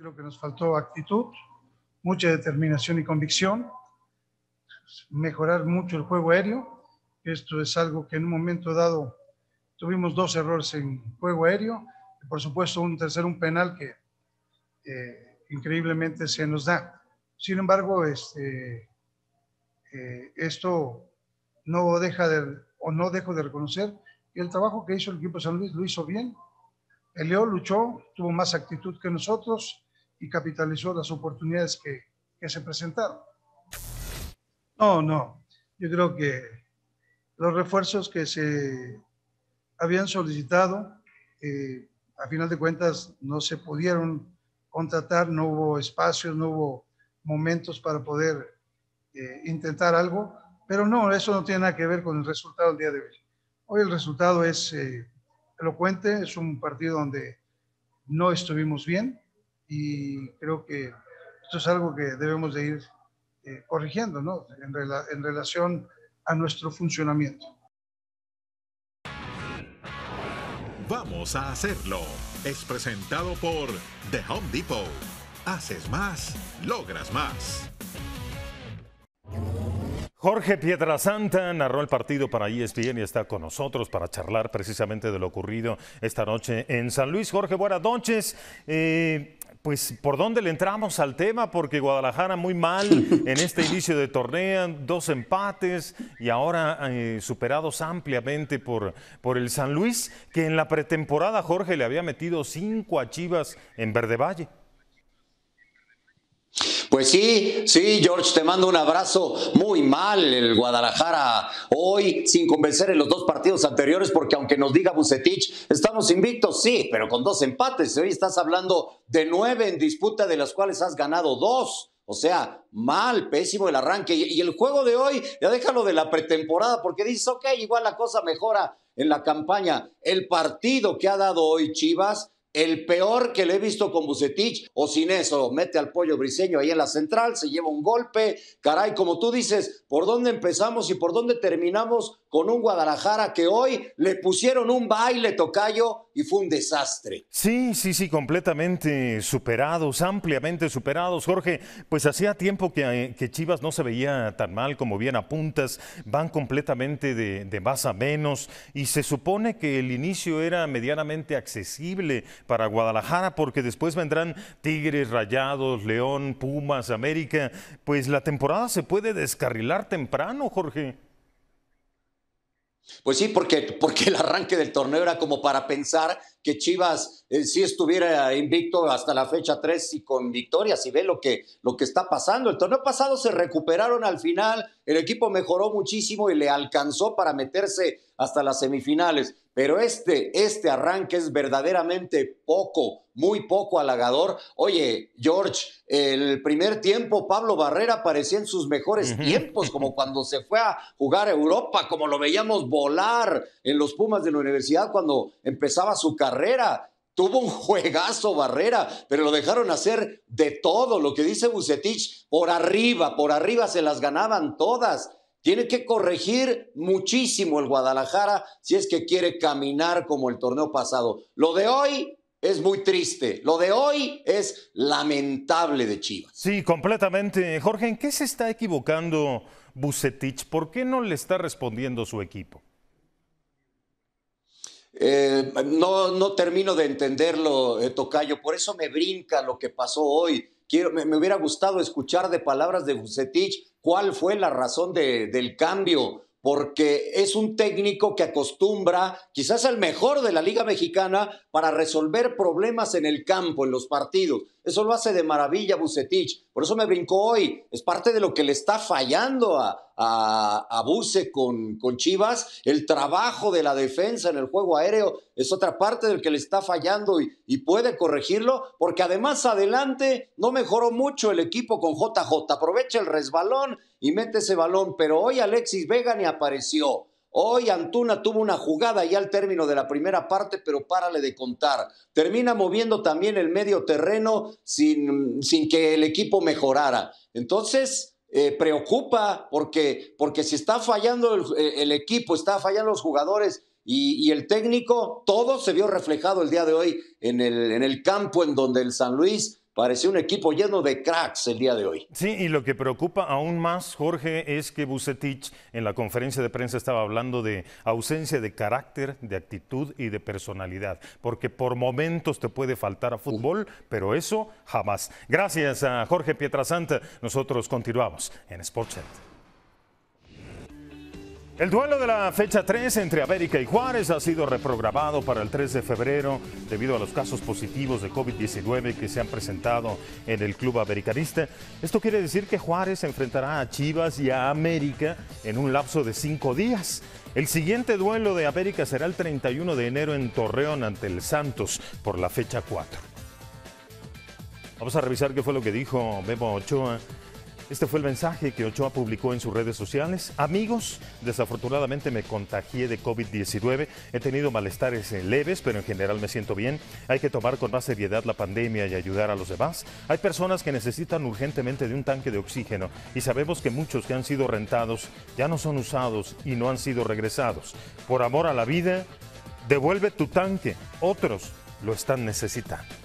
creo que nos faltó actitud, mucha determinación y convicción, mejorar mucho el juego aéreo. Esto es algo que en un momento dado tuvimos dos errores en juego aéreo, y por supuesto un tercer, un penal que eh, increíblemente se nos da. Sin embargo, este, eh, esto no deja de, o no dejo de reconocer que el trabajo que hizo el equipo de San Luis lo hizo bien, peleó, luchó, tuvo más actitud que nosotros, y capitalizó las oportunidades que, se presentaron. No, no. Yo creo que los refuerzos que se habían solicitado, eh, a final de cuentas, no se pudieron contratar, no hubo espacios, no hubo momentos para poder eh, intentar algo, pero no, eso no tiene nada que ver con el resultado del día de hoy. Hoy el resultado es eh, elocuente, es un partido donde no estuvimos bien, y creo que esto es algo que debemos de ir eh, corrigiendo ¿no? en, relación a nuestro funcionamiento. Vamos a hacerlo. Es presentado por The Home Depot. Haces más, logras más. Jorge Piedrasanta narró el partido para ESPN y está con nosotros para charlar precisamente de lo ocurrido esta noche en San Luis. Jorge, buenas noches. Eh, pues, ¿por dónde le entramos al tema? Porque Guadalajara muy mal en este inicio de torneo, dos empates y ahora eh, superados ampliamente por, por el San Luis, que en la pretemporada Jorge le había metido cinco a Chivas en Verde Valle. Pues sí, sí, George, te mando un abrazo. Muy mal el Guadalajara hoy, sin convencer en los dos partidos anteriores, porque aunque nos diga Bucetich, estamos invictos, sí, pero con dos empates. Hoy estás hablando de nueve en disputa, de las cuales has ganado dos. O sea, mal, pésimo el arranque. Y, el juego de hoy, ya déjalo de la pretemporada, porque dices, ok, igual la cosa mejora en la campaña. El partido que ha dado hoy Chivas el peor que le he visto con Bucetich o sin eso, mete al pollo briseño ahí en la central, se lleva un golpe. Caray, como tú dices, ¿por dónde empezamos y por dónde terminamos con un Guadalajara que hoy le pusieron un baile tocayo y fue un desastre? Sí, sí, sí, completamente superados, ampliamente superados. Jorge, pues hacía tiempo que, eh, Chivas no se veía tan mal como bien apuntas, van completamente de, de más a menos y se supone que el inicio era medianamente accesible para Guadalajara, porque después vendrán Tigres, Rayados, León, Pumas, América. Pues la temporada se puede descarrilar temprano, Jorge. Pues sí, porque, porque el arranque del torneo era como para pensar que Chivas si eh, sí estuviera invicto hasta la fecha 3 y con victorias y ve lo que, lo que está pasando. El torneo pasado se recuperaron al final, el equipo mejoró muchísimo y le alcanzó para meterse hasta las semifinales. Pero este, este arranque es verdaderamente poco, muy poco halagador. Oye, George, el primer tiempo Pablo Barrera parecía en sus mejores tiempos, como cuando se fue a jugar a Europa, como lo veíamos volar en los Pumas de la universidad cuando empezaba su carrera tuvo un juegazo Barrera, pero lo dejaron hacer de todo, lo que dice Bucetich, por arriba, por arriba se las ganaban todas. Tiene que corregir muchísimo el Guadalajara si es que quiere caminar como el torneo pasado. Lo de hoy es muy triste. Lo de hoy es lamentable de Chivas. Sí, completamente. Jorge, ¿en qué se está equivocando Bucetich? ¿Por qué no le está respondiendo su equipo? Eh, no, no termino de entenderlo, eh, Tocayo. Por eso me brinca lo que pasó hoy. Quiero, me, hubiera gustado escuchar de palabras de Bucetich cuál fue la razón del cambio, porque es un técnico que acostumbra, quizás el mejor de la Liga Mexicana, para resolver problemas en el campo, en los partidos. Eso lo hace de maravilla Bucetich. Por eso me brincó hoy. Es parte de lo que le está fallando a, a, con, con, Chivas. El trabajo de la defensa en el juego aéreo es otra parte del que le está fallando y, y puede corregirlo, porque además adelante no mejoró mucho el equipo con JJ. Aprovecha el resbalón y mete ese balón, pero hoy Alexis Vega ni apareció. Hoy Antuna tuvo una jugada ya al término de la primera parte, pero párale de contar. Termina moviendo también el medio terreno sin, que el equipo mejorara. Entonces, eh, preocupa porque, porque si está fallando el, eh, equipo, está fallando los jugadores y, el técnico, todo se vio reflejado el día de hoy en el, en el campo en donde el San Luis Parecía un equipo lleno de cracks el día de hoy. Sí, y lo que preocupa aún más, Jorge, es que Bucetich en la conferencia de prensa estaba hablando de ausencia de carácter, de actitud y de personalidad, porque por momentos te puede faltar a fútbol, pero eso jamás. Gracias a Jorge Pietrasanta. Nosotros continuamos en SportsCenter. El duelo de la fecha 3 entre América y Juárez ha sido reprogramado para el 3 de febrero debido a los casos positivos de COVID-19 que se han presentado en el club americanista. Esto quiere decir que Juárez enfrentará a Chivas y a América en un lapso de cinco días. El siguiente duelo de América será el 31 de enero en Torreón ante el Santos por la fecha 4. Vamos a revisar qué fue lo que dijo Bebo Ochoa este fue el mensaje que Ochoa publicó en sus redes sociales. Amigos, desafortunadamente me contagié de COVID-19. He tenido malestares eh, leves, pero en general me siento bien. Hay que tomar con más seriedad la pandemia y ayudar a los demás. Hay personas que necesitan urgentemente de un tanque de oxígeno y sabemos que muchos que han sido rentados ya no son usados y no han sido regresados. Por amor a la vida, devuelve tu tanque. Otros lo están necesitando.